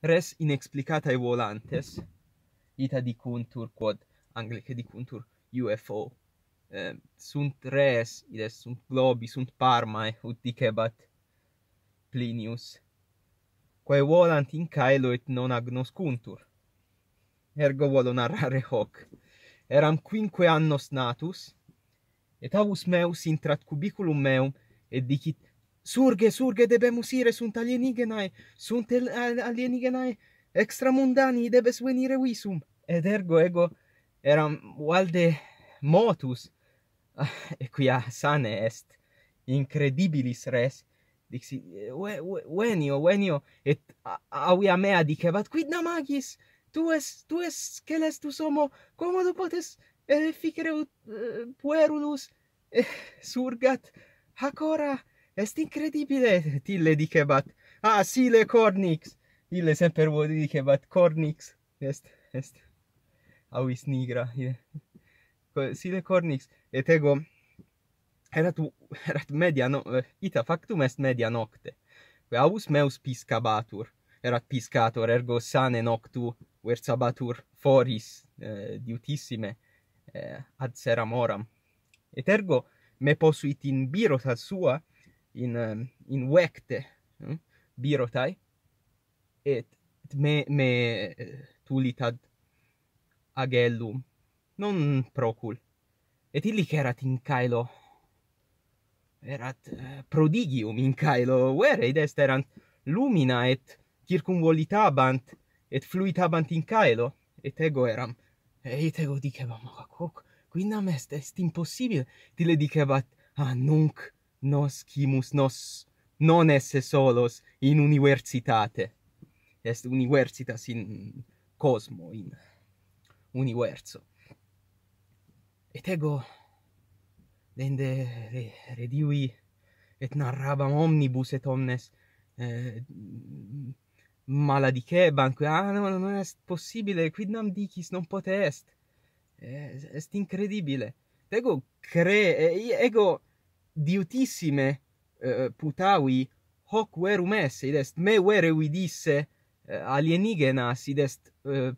res inexplicatae volantes ita dicuntur quod di dicuntur UFO eh, sunt res id est sunt globi sunt parmae ut dicebat Plinius quae volant in caelo et non agnoscuntur ergo volo narrare hoc eram quinque annos natus et avus meus intrat cubiculum meum et dicit Surge, surge, debemus ire, sunt alienigenae, sunt alienigenae extramundani, debes venire visum. Ed ergo, ego, eram valde motus, ah, quia sane est, incredibilis res, dixi, we, we, venio, venio, et avia mea dicebat, quid namagis? Tu es, tu es, celes tu somo, como tu potes eh, ficere puerulus? Eh, surgat, hac ora est incredibile tille dicebat ah sile cornix ille semper vodi dicebat cornix est est avis nigra yeah. sile cornix et ego erat erat media no eh, ita factum est media nocte ve avus meus piscabatur erat piscator ergo sane noctu versabatur foris eh, diutissime eh, ad seram oram et ergo me posuit in birota sua in um, in wekte mm? Hm? birotai et, me me eh, tulitad agellum non procul et illi erat in kailo erat uh, prodigium in kailo where id est erant lumina et circumvolitabant et fluitabant in kailo et ego eram eh, et ego dicebam hoc quinam est est impossibile tile dicebat ah nunc nos quimus nos non esse solos in universitate est universitas in cosmo in universo et ego dende re, redui et narrabam omnibus et omnes eh, maladique ah no non est possibile quid nam dicis non potest est, eh, est incredibile ego cre eh, ego diutissime uh, eh, eh, putavi hoc verum esse, id est, me vere vidisse uh, eh, alienigena, sid est, uh,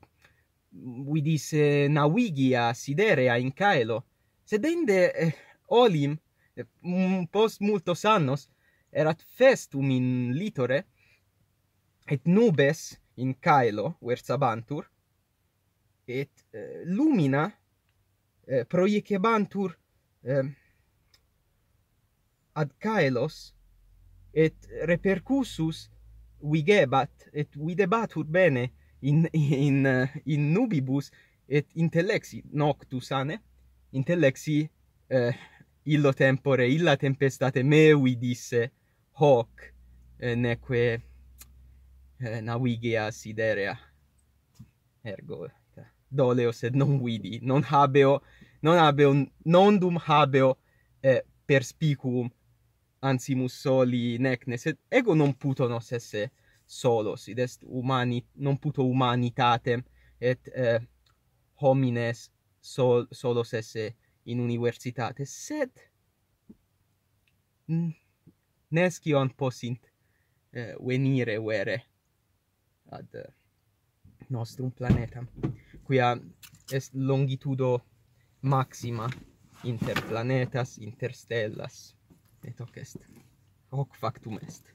vidisse navigia siderea in caelo. Sed ende eh, olim, post multos annos, erat festum in litore, et nubes in caelo, versabantur, et lumina eh, proiecebantur ad caelos et repercussus vigebat et videbatur bene in in in nubibus et intellexi noctus ane intellexi eh, illo tempore illa tempestate meui disse hoc eh, neque eh, navigia siderea ergo doleo sed non vidi non habeo non habeo non dum habeo eh, perspicuum ansimus soli nec et ego non puto nos esse solo id est umani non puto humanitatem et eh, homines sol, solos esse in universitate sed mm, nesci on possint eh, venire vere ad nostrum planetam quia est longitudo maxima inter planetas inter stellas netokesta. Och faktumest.